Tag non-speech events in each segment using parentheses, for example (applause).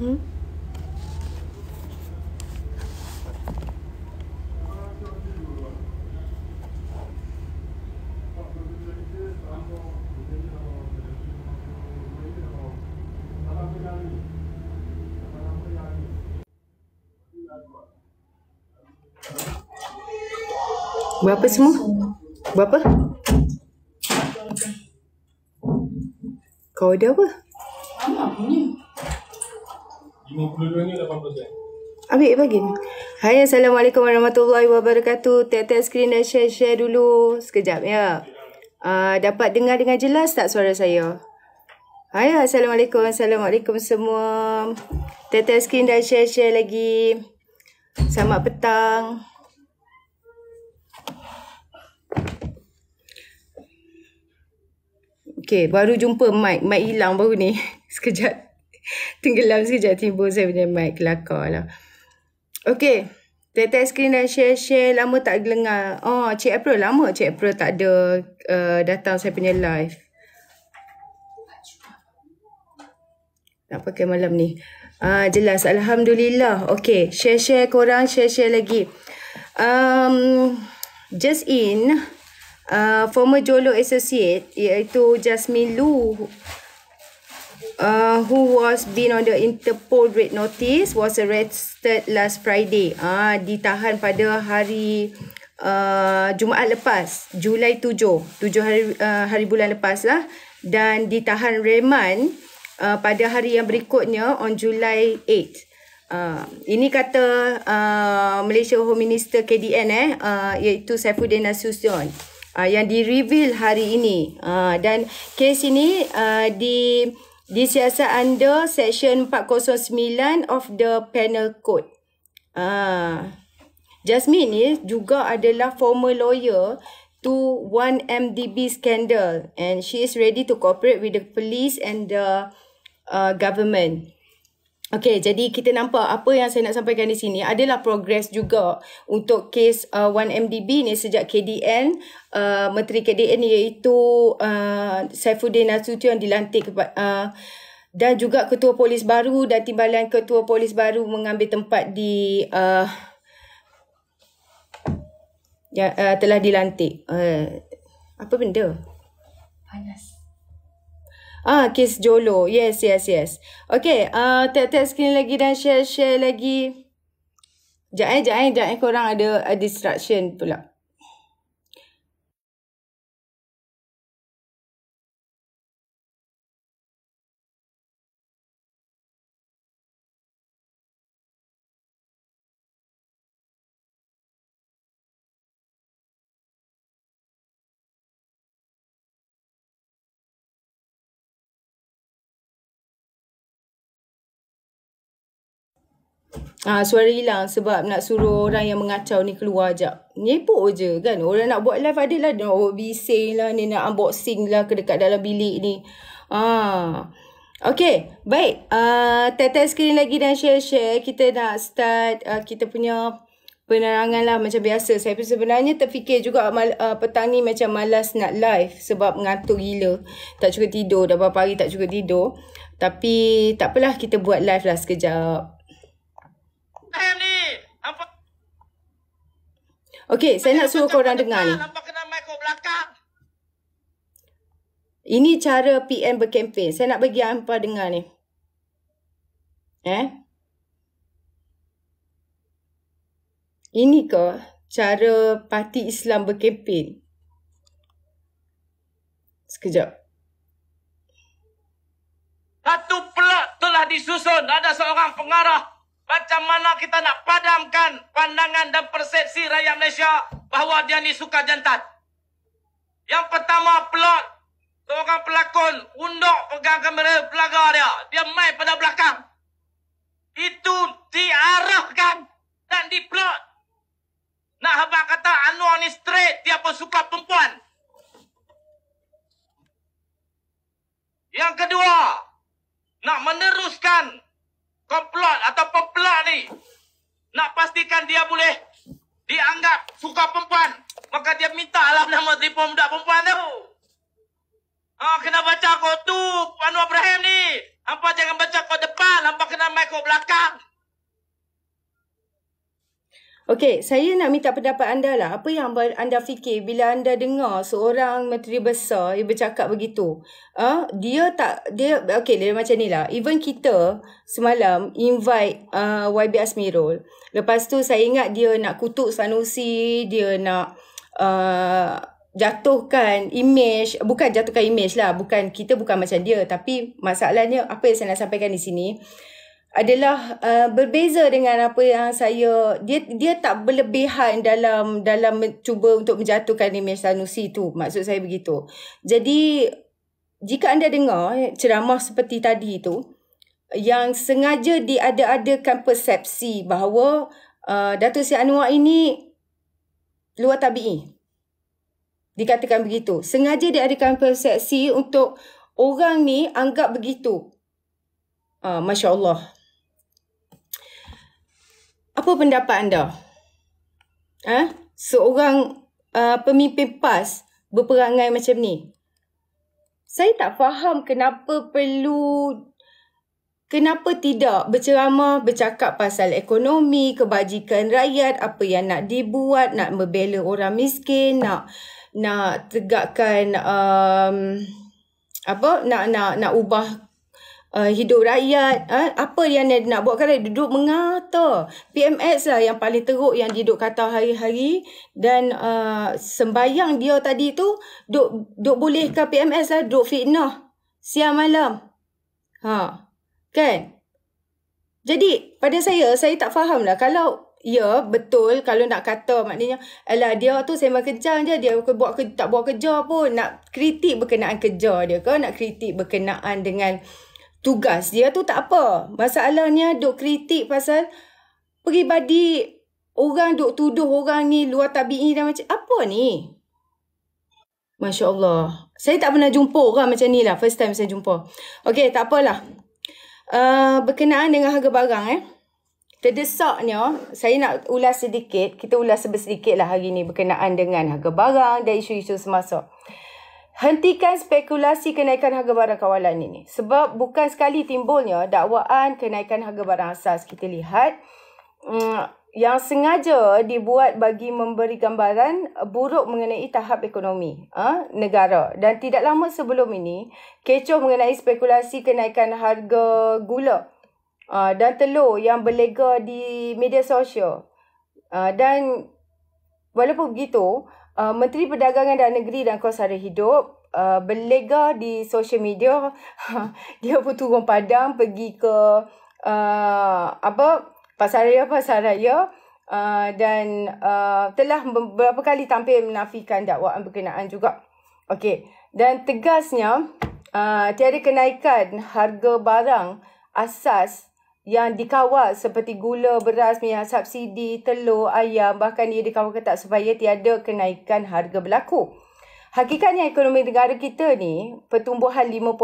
Mm-hmm. Berapa semua? Berapa? Kau ada apa? Apa punya? 52 ni 80%. Ambil bagi Hai Assalamualaikum warahmatullahi wabarakatuh. Tap-tap screen dan share-share dulu. Sekejap ya. Uh, dapat dengar dengan jelas tak suara saya? Hai Assalamualaikum. Assalamualaikum semua. Tap-tap screen dan share-share lagi. Selamat petang. Okay, baru jumpa mic. Mic hilang baru ni. (laughs) Sekejap. (laughs) Tenggelam sekejap tiba saya punya mic kelakar lah. Okay. Tetek screen dan share-share. Lama tak gelengar. Oh, Cik April. Lama Cik April tak ada uh, datang saya punya live. Nak pakai malam ni. Ah, jelas. Alhamdulillah. Okay. Share-share korang. Share-share lagi. Um, just in. Uh, former Jolo Associate iaitu Jasmine Lu Uh, who was been on the Interpol red notice was arrested last Friday. Ah, uh, ditahan pada hari uh, Jumaat lepas, Julai 7, 7 hari, uh, hari bulan lepas lah. Dan ditahan reman uh, pada hari yang berikutnya on Julai 8. Uh, ah, ini kata uh, Malaysia Home Minister KDN eh uh, iaitu Saifuddin Nasution uh, yang di reveal hari ini uh, dan kes ini uh, di di siasat anda section 409 of the panel code. Ah. Jasmine ni juga adalah former lawyer to 1MDB scandal and she is ready to cooperate with the police and the uh, government. Okay, jadi kita nampak apa yang saya nak sampaikan di sini adalah progres juga untuk kes uh, 1MDB ni sejak KDN, uh, Menteri KDN iaitu uh, Saifuddin Nasution dilantik uh, dan juga ketua polis baru dan timbalan ketua polis baru mengambil tempat di uh, yang uh, telah dilantik. Uh, apa benda? Panas. Ah, kes jolo. Yes, yes, yes. Okay, uh, ah, tap-tap sekali lagi dan share-share lagi. Jangan eh, jangan eh, jangan eh, Korang ada a distraction pula. Ah, suara hilang sebab nak suruh orang yang mengacau ni keluar jap. Nyepok je kan. Orang nak buat live ada lah. Nak buat bising lah. Ni nak unboxing lah ke dekat dalam bilik ni. Ah. Okay. Baik. Uh, ah, Tetap screen lagi dan share-share. Kita nak start uh, kita punya penerangan lah macam biasa. Saya pun sebenarnya terfikir juga mal, uh, petang ni macam malas nak live sebab mengantuk gila. Tak cukup tidur. Dah berapa hari tak cukup tidur. Tapi tak apalah kita buat live lah sekejap saya Okey, saya nak suruh korang dengar ni. Ini cara PM berkempen. Saya nak bagi hampa dengar ni. Eh? Ini ke cara parti Islam berkempen? Sekejap. Satu plot telah disusun. Ada seorang pengarah macam mana kita nak padamkan pandangan dan persepsi rakyat Malaysia bahawa dia ni suka jantan. Yang pertama plot seorang pelakon undok pegang kamera pelaga dia. Dia main pada belakang. Itu diarahkan dan diplot. Nak habang kata Anwar ni straight, dia pun suka perempuan. Yang kedua, nak meneruskan komplot atau pelak ni nak pastikan dia boleh dianggap suka perempuan maka dia minta lah nama telefon budak perempuan tu ah, kena baca kau tu Anwar Ibrahim ni apa jangan baca kau depan apa kena main kau belakang Okey, saya nak minta pendapat anda lah. Apa yang anda fikir bila anda dengar seorang menteri besar yang bercakap begitu? Ah, uh, dia tak dia okey, dia macam ni lah. Even kita semalam invite uh, ah, YB Asmirul. Lepas tu saya ingat dia nak kutuk Sanusi, dia nak uh, jatuhkan image, bukan jatuhkan image lah, bukan kita bukan macam dia, tapi masalahnya apa yang saya nak sampaikan di sini, adalah uh, berbeza dengan apa yang saya dia dia tak berlebihan dalam dalam cuba untuk menjatuhkan imej Sanusi tu maksud saya begitu. Jadi jika anda dengar eh, ceramah seperti tadi tu yang sengaja diada-adakan persepsi bahawa uh, Datuk Seri Anwar ini luar tabi'i. Dikatakan begitu. Sengaja diadakan persepsi untuk orang ni anggap begitu. Uh, Masya Allah apa pendapat anda? Ha? Seorang uh, pemimpin PAS berperangai macam ni. Saya tak faham kenapa perlu kenapa tidak berceramah bercakap pasal ekonomi, kebajikan rakyat, apa yang nak dibuat, nak membela orang miskin, nak nak tegakkan um, apa nak nak nak ubah uh, hidup rakyat uh, apa yang dia nak buat kan duduk mengata PMS lah yang paling teruk yang dia duduk kata hari-hari dan uh, sembayang dia tadi tu duduk duk bolehkan PMS lah duk fitnah siang malam ha kan jadi pada saya saya tak faham lah kalau Ya, betul kalau nak kata maknanya alah dia tu sembang kejang je dia buat ke, tak buat kerja pun nak kritik berkenaan kerja dia ke nak kritik berkenaan dengan tugas dia tu tak apa. Masalahnya duk kritik pasal peribadi orang duk tuduh orang ni luar tabi'i dan macam apa ni? Masya Allah. Saya tak pernah jumpa orang macam ni lah. First time saya jumpa. Okay, tak apalah. Uh, berkenaan dengan harga barang eh. Terdesaknya, saya nak ulas sedikit. Kita ulas sebesedikit lah hari ni berkenaan dengan harga barang dan isu-isu semasa. Hentikan spekulasi kenaikan harga barang kawalan ini. Sebab bukan sekali timbulnya dakwaan kenaikan harga barang asas. Kita lihat um, yang sengaja dibuat bagi memberi gambaran buruk mengenai tahap ekonomi uh, negara. Dan tidak lama sebelum ini, kecoh mengenai spekulasi kenaikan harga gula uh, dan telur yang berlega di media sosial. Uh, dan walaupun begitu, uh, Menteri Perdagangan dan Negeri dan Kos Hara Hidup uh, berlega di social media (laughs) dia pun turun padang pergi ke uh, apa pasaraya pasaraya uh, dan uh, telah beberapa kali tampil menafikan dakwaan berkenaan juga okey dan tegasnya uh, tiada kenaikan harga barang asas yang dikawal seperti gula, beras, minyak subsidi, telur, ayam bahkan ia dikawal ketat supaya tiada kenaikan harga berlaku. Hakikatnya ekonomi negara kita ni pertumbuhan 5.6%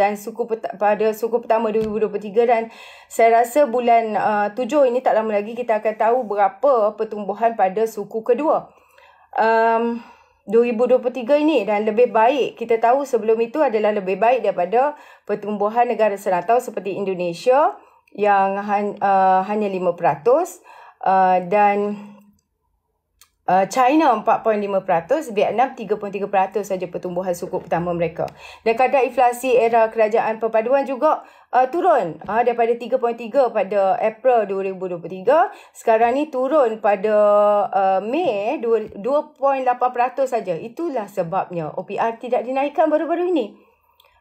dan suku pada suku pertama 2023 dan saya rasa bulan uh, tujuh ini tak lama lagi kita akan tahu berapa pertumbuhan pada suku kedua. Um, 2023 ini dan lebih baik. Kita tahu sebelum itu adalah lebih baik daripada pertumbuhan negara serantau seperti Indonesia yang han, uh, hanya 5% uh, dan uh, China 4.5%, Vietnam 3.3% saja pertumbuhan suku pertama mereka. Dan kadar inflasi era kerajaan perpaduan juga uh, turun uh, daripada 3.3 pada April 2023 sekarang ni turun pada uh, Mei 2.8% saja itulah sebabnya OPR tidak dinaikkan baru-baru ini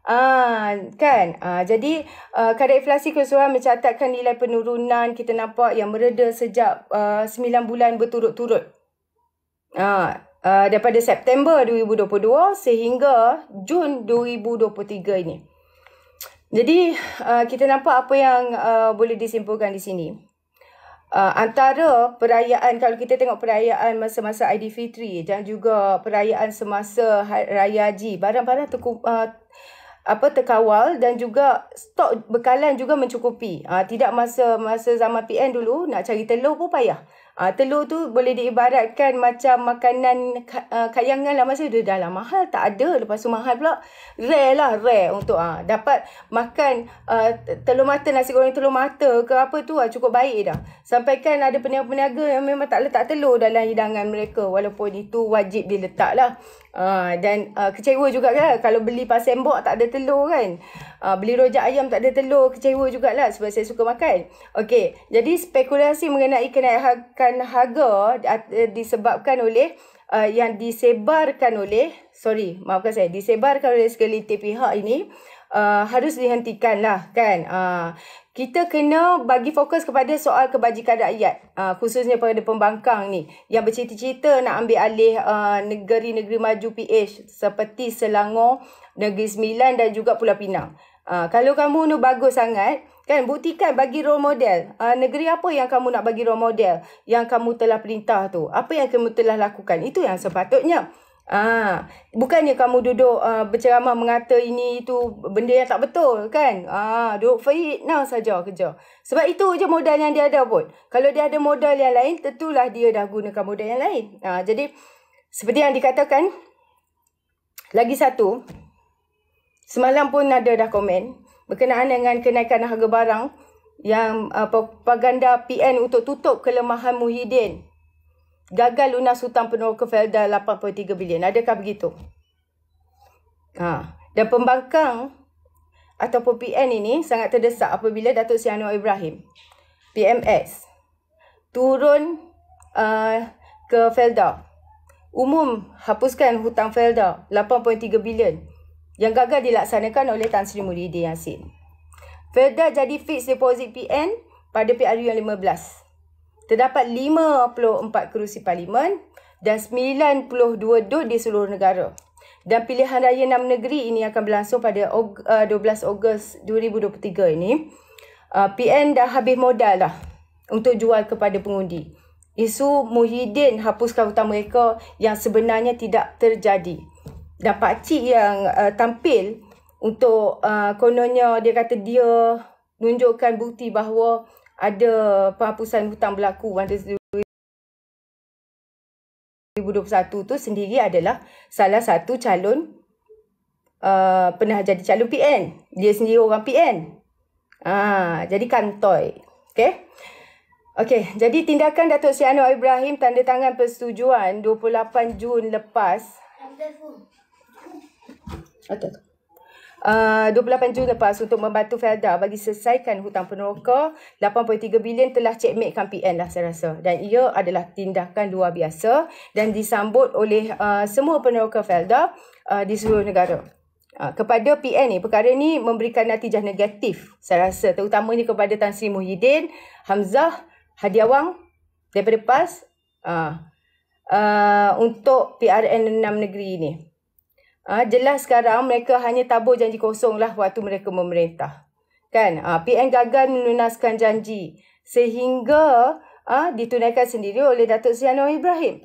Ah kan ah jadi uh, kadar inflasi keseluruhan mencatatkan nilai penurunan kita nampak yang mereda sejak uh, 9 bulan berturut-turut. Ah uh, daripada September 2022 sehingga Jun 2023 ini. Jadi uh, kita nampak apa yang uh, boleh disimpulkan di sini. Uh, antara perayaan kalau kita tengok perayaan masa-masa Aidilfitri dan juga perayaan semasa Raya Haji, barang-barang terku, uh, apa terkawal dan juga stok bekalan juga mencukupi. Uh, tidak masa masa zaman PN dulu nak cari telur pun payah. Uh, telur tu boleh diibaratkan macam makanan uh, kayangan lah. masa dia dah lah mahal, tak ada. Lepas tu mahal pula, rare lah, rare untuk uh, dapat makan uh, telur mata, nasi goreng telur mata ke apa tu uh, cukup baik dah. Sampai kan ada peniaga-peniaga yang memang tak letak telur dalam hidangan mereka. Walaupun itu wajib diletak lah. Ah, dan uh, kecewa juga lah kalau beli pasen bok tak ada telur kan. Uh, beli rojak ayam tak ada telur, kecewa jugalah sebab saya suka makan. Okey, jadi spekulasi mengenai kenaikan harga eh, disebabkan oleh uh, yang disebarkan oleh, sorry, maafkan saya, disebarkan oleh sekali pihak ini uh, harus dihentikan lah kan. Uh, kita kena bagi fokus kepada soal kebajikan rakyat uh, khususnya pada pembangkang ni yang bercita-cita nak ambil alih ah, negeri-negeri uh, maju PH seperti Selangor, Negeri Sembilan dan juga Pulau Pinang. Uh, kalau kamu ni bagus sangat, kan buktikan bagi role model. Uh, negeri apa yang kamu nak bagi role model yang kamu telah perintah tu? Apa yang kamu telah lakukan? Itu yang sepatutnya. Ah, bukannya kamu duduk uh, berceramah mengata ini itu benda yang tak betul kan? Ah, duduk fight now saja kerja. Sebab itu je modal yang dia ada pun. Kalau dia ada modal yang lain, tentulah dia dah gunakan modal yang lain. Ah, jadi seperti yang dikatakan lagi satu semalam pun ada dah komen berkenaan dengan kenaikan harga barang yang uh, propaganda PN untuk tutup kelemahan Muhyiddin gagal lunas hutang penuh ke Felda 8.3 bilion. Adakah begitu? Ha. Dan pembangkang ataupun PN ini sangat terdesak apabila Datuk Sianu Ibrahim, PMS, turun uh, ke Felda. Umum hapuskan hutang Felda 8.3 bilion yang gagal dilaksanakan oleh Tan Sri Muhyiddin Yassin. Felda jadi fixed deposit PN pada PRU yang 15 Terdapat 54 kerusi parlimen dan 92 dud di seluruh negara. Dan pilihan raya enam negeri ini akan berlangsung pada 12 eh, Ogos 2023 ini. Eh, PN dah habis modal lah untuk jual kepada pengundi. Isu Muhyiddin hapuskan hutang mereka yang sebenarnya tidak terjadi. Dan pakcik yang uh, tampil untuk uh, kononnya dia kata dia nunjukkan bukti bahawa ada penghapusan hutang berlaku pada 2021 tu sendiri adalah salah satu calon uh, pernah jadi calon PN. Dia sendiri orang PN. Ah, jadi kantoi. Okay. Okay, jadi tindakan Datuk Sri Anwar Ibrahim tanda tangan persetujuan 28 Jun lepas. Okay. Ah, uh, 28 Jun lepas untuk membantu Felda bagi selesaikan hutang peneroka 8.3 bilion telah cekmekkan PN lah saya rasa dan ia adalah tindakan luar biasa dan disambut oleh uh, semua peneroka Felda uh, di seluruh negara kepada PN ni, perkara ni memberikan natijah negatif saya rasa terutamanya kepada Tan Sri Muhyiddin, Hamzah, Hadi Awang daripada PAS uh, uh, untuk PRN 6 negeri ni. Ah, jelas sekarang mereka hanya tabur janji kosong lah waktu mereka memerintah. Kan? Ah, PN gagal melunaskan janji sehingga ah, ditunaikan sendiri oleh Datuk Sri Anwar Ibrahim.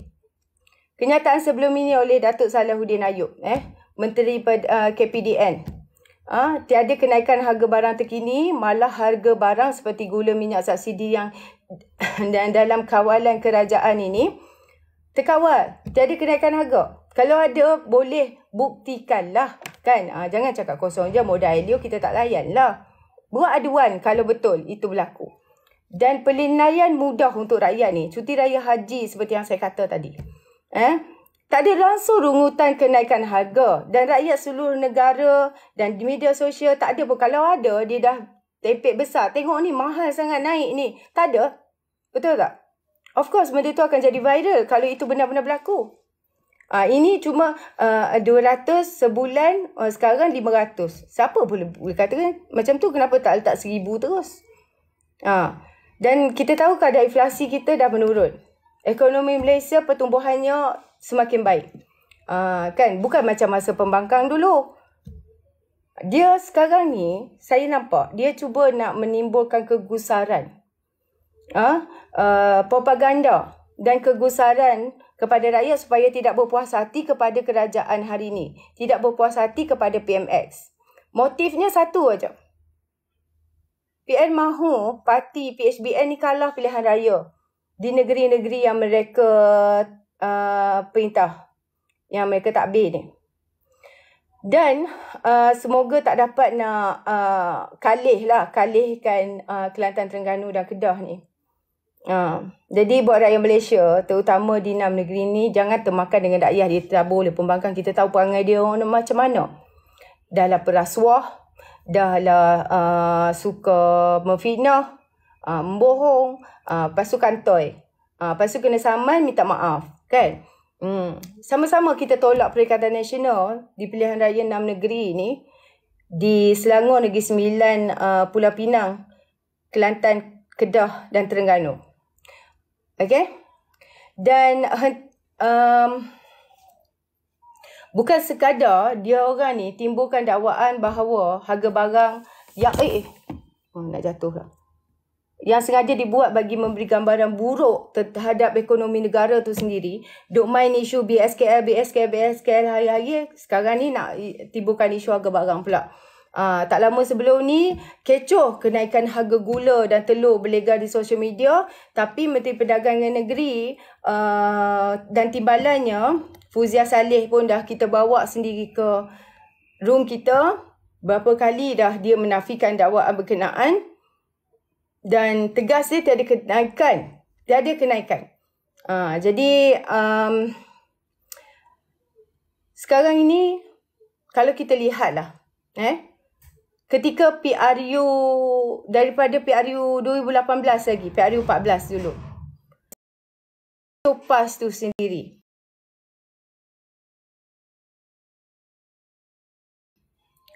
Kenyataan sebelum ini oleh Datuk Salahuddin Ayub, eh, Menteri uh, ah, KPDN. Ah, tiada kenaikan harga barang terkini, malah harga barang seperti gula minyak subsidi yang (coughs) dan dalam kawalan kerajaan ini terkawal. Tiada kenaikan harga. Kalau ada boleh buktikanlah kan ha, jangan cakap kosong je modal Elio kita tak layan lah. buat aduan kalau betul itu berlaku dan pelinayan mudah untuk rakyat ni cuti raya haji seperti yang saya kata tadi eh tak ada langsung rungutan kenaikan harga dan rakyat seluruh negara dan di media sosial tak ada pun kalau ada dia dah tepek besar tengok ni mahal sangat naik ni tak ada betul tak of course benda tu akan jadi viral kalau itu benar-benar berlaku Ah uh, ini cuma uh, ah, 200 sebulan uh, sekarang 500. Siapa boleh, boleh kata kan? macam tu kenapa tak letak 1000 terus? Ah uh, dan kita tahu kadar inflasi kita dah menurun. Ekonomi Malaysia pertumbuhannya semakin baik. Ah uh, kan bukan macam masa pembangkang dulu. Dia sekarang ni saya nampak dia cuba nak menimbulkan kegusaran. Ah uh, uh, propaganda dan kegusaran kepada rakyat supaya tidak berpuas hati kepada kerajaan hari ini. Tidak berpuas hati kepada PMX. Motifnya satu aja. PN mahu parti PHBN ni kalah pilihan raya di negeri-negeri yang mereka uh, perintah, yang mereka takbir ni. Dan uh, semoga tak dapat nak uh, kalih lah, kalihkan uh, Kelantan Terengganu dan Kedah ni. Uh, jadi buat rakyat Malaysia terutama di enam negeri ni jangan termakan dengan dakyah dia terabur oleh pembangkang kita tahu perangai dia orang macam mana dahlah perasuah dahlah uh, ha, suka memfitnah ha, uh, membohong uh, lepas tu kantoi uh, lepas tu kena saman minta maaf kan hmm. sama-sama kita tolak perikatan nasional di pilihan raya enam negeri ni di Selangor Negeri Sembilan uh, Pulau Pinang Kelantan Kedah dan Terengganu. Okay? Dan um, bukan sekadar dia orang ni timbulkan dakwaan bahawa harga barang yang eh, eh. Oh, nak jatuh lah. Yang sengaja dibuat bagi memberi gambaran buruk terhadap ekonomi negara tu sendiri. Duk main isu BSKL, BSKL, BSKL hari-hari. Sekarang ni nak timbulkan isu harga barang pula. Uh, tak lama sebelum ni, kecoh kenaikan harga gula dan telur berlegar di sosial media. Tapi Menteri Perdagangan Negeri uh, dan timbalannya, Fuzia Saleh pun dah kita bawa sendiri ke room kita. Berapa kali dah dia menafikan dakwaan berkenaan. Dan tegas dia tiada kenaikan. Tiada kenaikan. Uh, jadi, um, sekarang ini, kalau kita lihatlah, eh, ketika PRU daripada PRU 2018 lagi PRU 14 dulu topas tu sendiri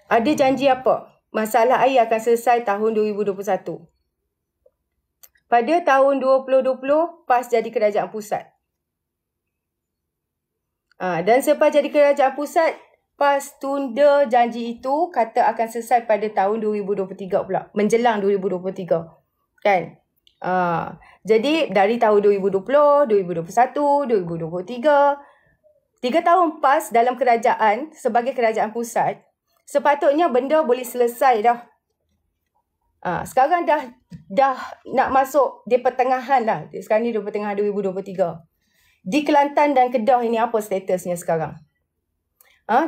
ada janji apa masalah air akan selesai tahun 2021 pada tahun 2020 PAS jadi kerajaan pusat Ha, dan selepas jadi kerajaan pusat, lepas tunda janji itu kata akan selesai pada tahun 2023 pula menjelang 2023 kan uh, jadi dari tahun 2020 2021 2023 Tiga tahun pas dalam kerajaan sebagai kerajaan pusat, sepatutnya benda boleh selesai dah. Ha, sekarang dah dah nak masuk di pertengahan lah. Sekarang ni di pertengahan 2023. Di Kelantan dan Kedah ini apa statusnya sekarang? Ha?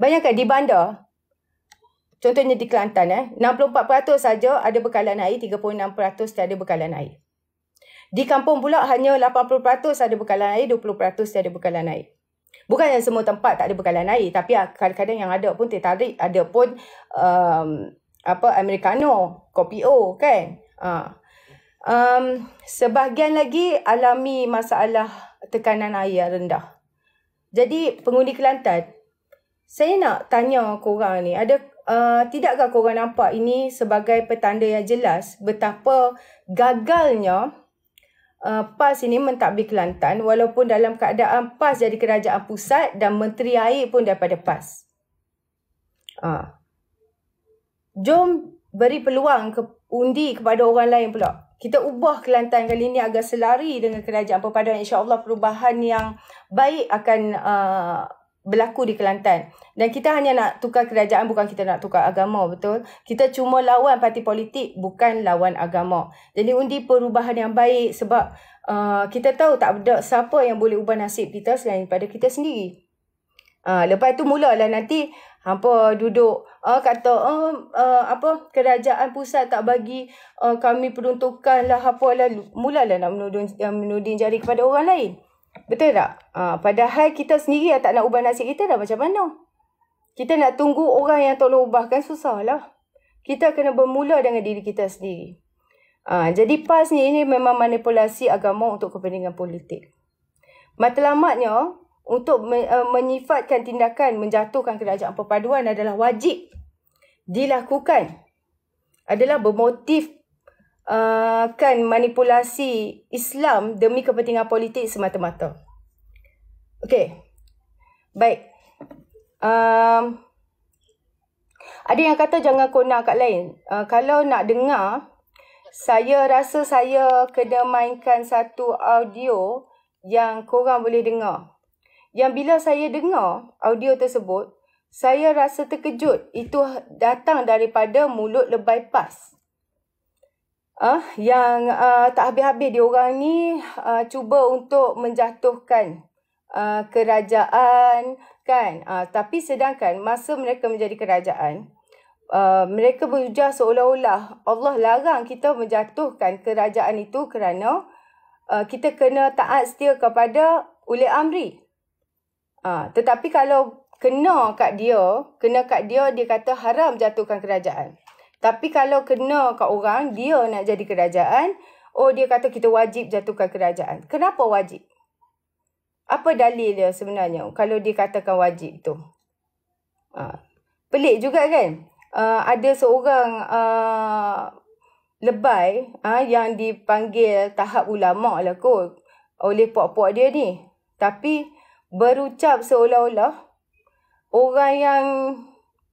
Bayangkan di bandar, contohnya di Kelantan, eh, 64% saja ada bekalan air, 36% tiada bekalan air. Di kampung pula hanya 80% ada bekalan air, 20% tiada bekalan air. Bukan yang semua tempat tak ada bekalan air, tapi ah, kadang-kadang yang ada pun tertarik, ada pun um, apa Americano, kopi O kan. Ha. Um, sebahagian lagi alami masalah tekanan air rendah. Jadi pengundi Kelantan, saya nak tanya korang ni, ada uh, tidakkah korang nampak ini sebagai petanda yang jelas betapa gagalnya uh, PAS ini mentadbir Kelantan walaupun dalam keadaan PAS jadi kerajaan pusat dan menteri air pun daripada PAS. Uh. Jom beri peluang ke undi kepada orang lain pula. Kita ubah Kelantan kali ini agar selari dengan kerajaan perpaduan. InsyaAllah perubahan yang baik akan uh, berlaku di Kelantan. Dan kita hanya nak tukar kerajaan bukan kita nak tukar agama, betul? Kita cuma lawan parti politik bukan lawan agama. Jadi undi perubahan yang baik sebab uh, kita tahu tak ada siapa yang boleh ubah nasib kita selain pada kita sendiri. Uh, lepas tu mulalah nanti hampa duduk uh, kata uh, uh, apa kerajaan pusat tak bagi uh, kami peruntukan lah apa lah mulalah nak menuding, menuding jari kepada orang lain. Betul tak? Ha, padahal kita sendiri yang tak nak ubah nasib kita dah macam mana? Kita nak tunggu orang yang tolong ubahkan susah lah. Kita kena bermula dengan diri kita sendiri. Ha, jadi PAS ni ini memang manipulasi agama untuk kepentingan politik. Matlamatnya, untuk eh, menyifatkan tindakan menjatuhkan kerajaan perpaduan adalah wajib dilakukan adalah bermotif Uh, kan manipulasi Islam demi kepentingan politik semata-mata. Okey. Baik. Um, ada yang kata jangan konak kat lain. Uh, kalau nak dengar, saya rasa saya kena mainkan satu audio yang korang boleh dengar. Yang bila saya dengar audio tersebut, saya rasa terkejut. Itu datang daripada mulut lebay pas. Uh, yang uh, tak habis-habis dia orang ni uh, cuba untuk menjatuhkan uh, kerajaan kan uh, tapi sedangkan masa mereka menjadi kerajaan uh, mereka berujar seolah-olah Allah larang kita menjatuhkan kerajaan itu kerana uh, kita kena taat setia kepada ulil amri uh, tetapi kalau kena kat dia kena kat dia dia kata haram jatuhkan kerajaan tapi kalau kena kat orang, dia nak jadi kerajaan, oh dia kata kita wajib jatuhkan kerajaan. Kenapa wajib? Apa dalil dia sebenarnya kalau dia katakan wajib tu? Ha. Pelik juga kan? Uh, ada seorang uh, lebay uh, yang dipanggil tahap ulama lah kot oleh puak-puak dia ni. Tapi berucap seolah-olah orang yang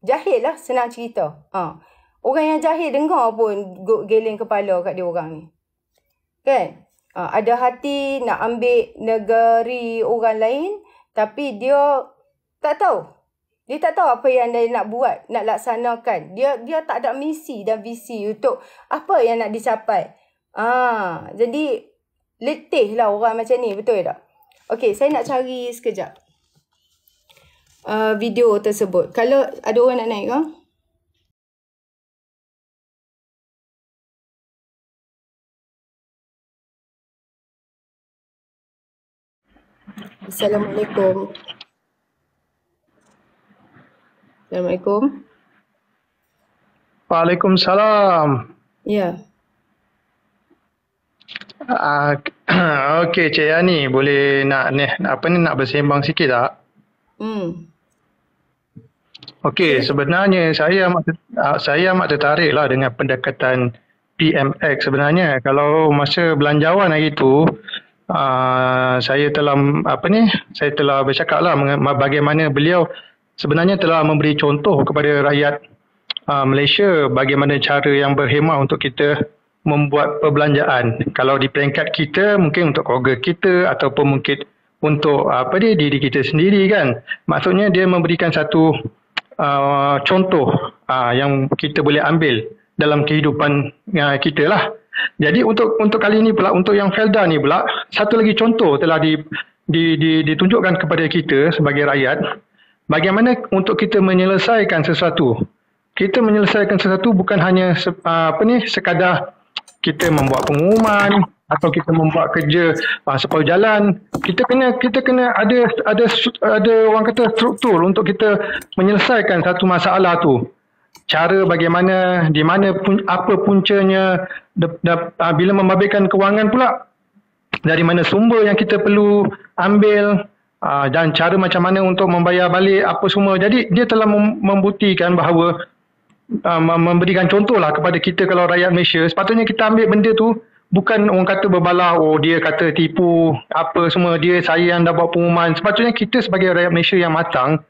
jahil lah senang cerita. Ha. Uh. Orang yang jahil dengar pun geleng kepala kat dia orang ni. Kan? Ha, ada hati nak ambil negeri orang lain tapi dia tak tahu. Dia tak tahu apa yang dia nak buat, nak laksanakan. Dia dia tak ada misi dan visi untuk apa yang nak dicapai. Ah, ha, jadi letih lah orang macam ni, betul tak? Okay, saya nak cari sekejap uh, video tersebut. Kalau ada orang nak naik ke? Ah? Kan? Assalamualaikum. Assalamualaikum. Waalaikumsalam. Ya. Ah, uh, (clears throat) okey Cik Yani boleh nak ni apa ni nak bersembang sikit tak? Hmm. Okey, sebenarnya saya amat ah, saya amat tertarik lah dengan pendekatan PMX sebenarnya. Kalau masa belanjawan hari itu, uh, saya telah apa ni saya telah bercakaplah bagaimana beliau sebenarnya telah memberi contoh kepada rakyat uh, Malaysia bagaimana cara yang berhemah untuk kita membuat perbelanjaan kalau di peringkat kita mungkin untuk keluarga kita ataupun mungkin untuk apa dia diri kita sendiri kan maksudnya dia memberikan satu uh, contoh uh, yang kita boleh ambil dalam kehidupan uh, kita lah. Jadi untuk untuk kali ini pula untuk yang Felda ni pula satu lagi contoh telah di, di, di ditunjukkan kepada kita sebagai rakyat bagaimana untuk kita menyelesaikan sesuatu. Kita menyelesaikan sesuatu bukan hanya ah, apa ni sekadar kita membuat pengumuman atau kita membuat kerja uh, jalan kita kena kita kena ada ada ada orang kata struktur untuk kita menyelesaikan satu masalah tu cara bagaimana di mana pun apa puncanya de, de, uh, bila membabitkan kewangan pula dari mana sumber yang kita perlu ambil uh, dan cara macam mana untuk membayar balik apa semua jadi dia telah membuktikan bahawa uh, memberikan contohlah kepada kita kalau rakyat Malaysia sepatutnya kita ambil benda tu bukan orang kata berbalah oh dia kata tipu apa semua dia saya yang dah buat pengumuman sepatutnya kita sebagai rakyat Malaysia yang matang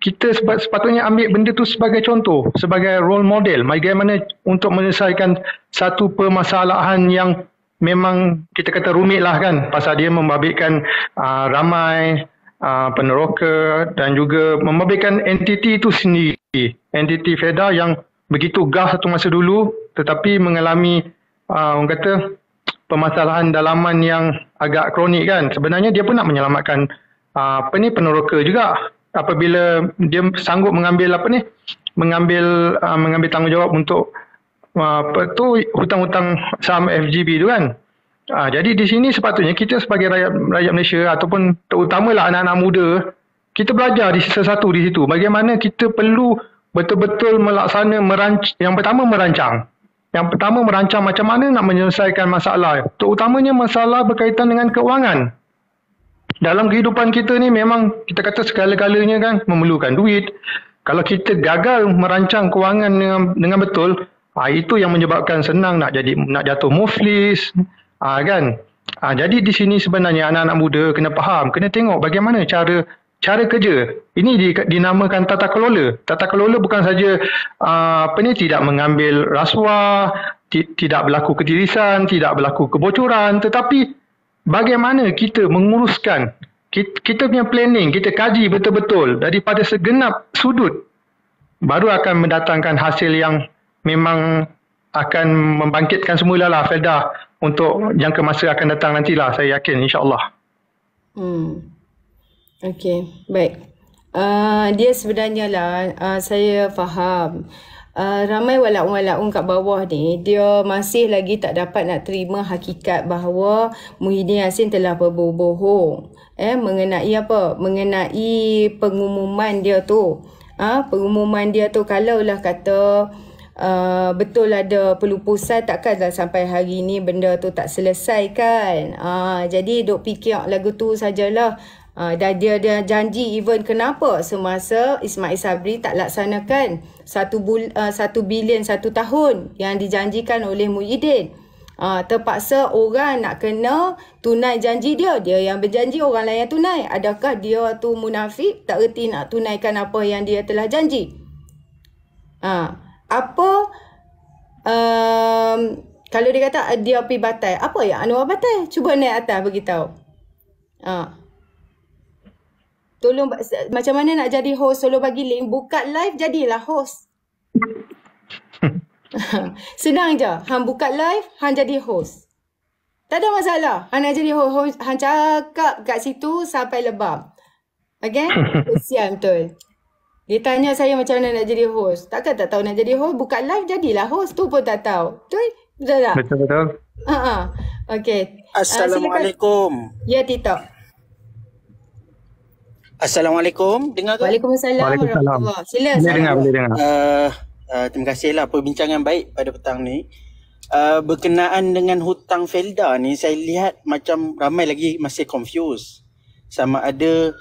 kita sepatutnya ambil benda tu sebagai contoh, sebagai role model bagaimana untuk menyelesaikan satu permasalahan yang memang kita kata rumit lah kan pasal dia membabitkan uh, ramai uh, peneroka dan juga membabitkan entiti itu sendiri, entiti FEDA yang begitu gah satu masa dulu tetapi mengalami uh, orang kata permasalahan dalaman yang agak kronik kan sebenarnya dia pun nak menyelamatkan apa ni peneroka juga apabila dia sanggup mengambil apa ni mengambil uh, mengambil tanggungjawab untuk uh, apa tu hutang-hutang saham FGB tu kan uh, jadi di sini sepatutnya kita sebagai rakyat rakyat Malaysia ataupun terutamalah anak-anak muda kita belajar di sesuatu di situ bagaimana kita perlu betul-betul melaksana merancang yang pertama merancang yang pertama merancang macam mana nak menyelesaikan masalah terutamanya masalah berkaitan dengan keuangan dalam kehidupan kita ni memang kita kata segala-galanya kan memerlukan duit. Kalau kita gagal merancang kewangan dengan, dengan betul, ha, itu yang menyebabkan senang nak jadi nak jatuh muflis. Ha, kan? Ha, jadi di sini sebenarnya anak-anak muda kena faham, kena tengok bagaimana cara cara kerja. Ini dinamakan tata kelola. Tata kelola bukan saja apa ni tidak mengambil rasuah, tidak berlaku ketirisan, tidak berlaku kebocoran tetapi bagaimana kita menguruskan kita, punya planning, kita kaji betul-betul daripada segenap sudut baru akan mendatangkan hasil yang memang akan membangkitkan semula lah Felda untuk jangka masa akan datang nantilah saya yakin insyaAllah hmm. Okay, baik uh, dia sebenarnya lah uh, saya faham Ah, ramai walaung-walaung kat bawah ni dia masih lagi tak dapat nak terima hakikat bahawa Muhyiddin Yassin telah berbohong eh mengenai apa mengenai pengumuman dia tu ah ha, pengumuman dia tu kalau lah kata Uh, betul ada peluposan takkanlah sampai hari ni benda tu tak selesai kan uh, jadi duk fikir lagu tu sajalah Uh, dan dia dia janji even kenapa semasa Ismail Sabri tak laksanakan satu bul, uh, satu bilion satu tahun yang dijanjikan oleh Muhyiddin. Uh, terpaksa orang nak kena tunai janji dia. Dia yang berjanji orang lain yang tunai. Adakah dia tu munafik tak reti nak tunaikan apa yang dia telah janji? Uh, apa um, kalau dia kata dia pergi batai, apa yang Anwar batai? Cuba naik atas beritahu. Uh, tolong macam mana nak jadi host solo bagi link buka live jadilah host (laughs) senang je hang buka live hang jadi host tak ada masalah hang nak jadi host, host hang cakap kat situ sampai lebam okay? (laughs) kesian betul dia tanya saya macam mana nak jadi host takkan tak tahu nak jadi host buka live jadilah host tu pun tak tahu betul betul tak betul betul ha uh-huh. okey ah, assalamualaikum uh, ya Tito. Assalamualaikum. Dengar tak? Waalaikumsalam. Waalaikumsalam. Sila. Boleh dengar, boleh dengar. Uh, uh, terima kasihlah perbincangan baik pada petang ni. Uh, berkenaan dengan hutang Felda ni saya lihat macam ramai lagi masih confuse sama ada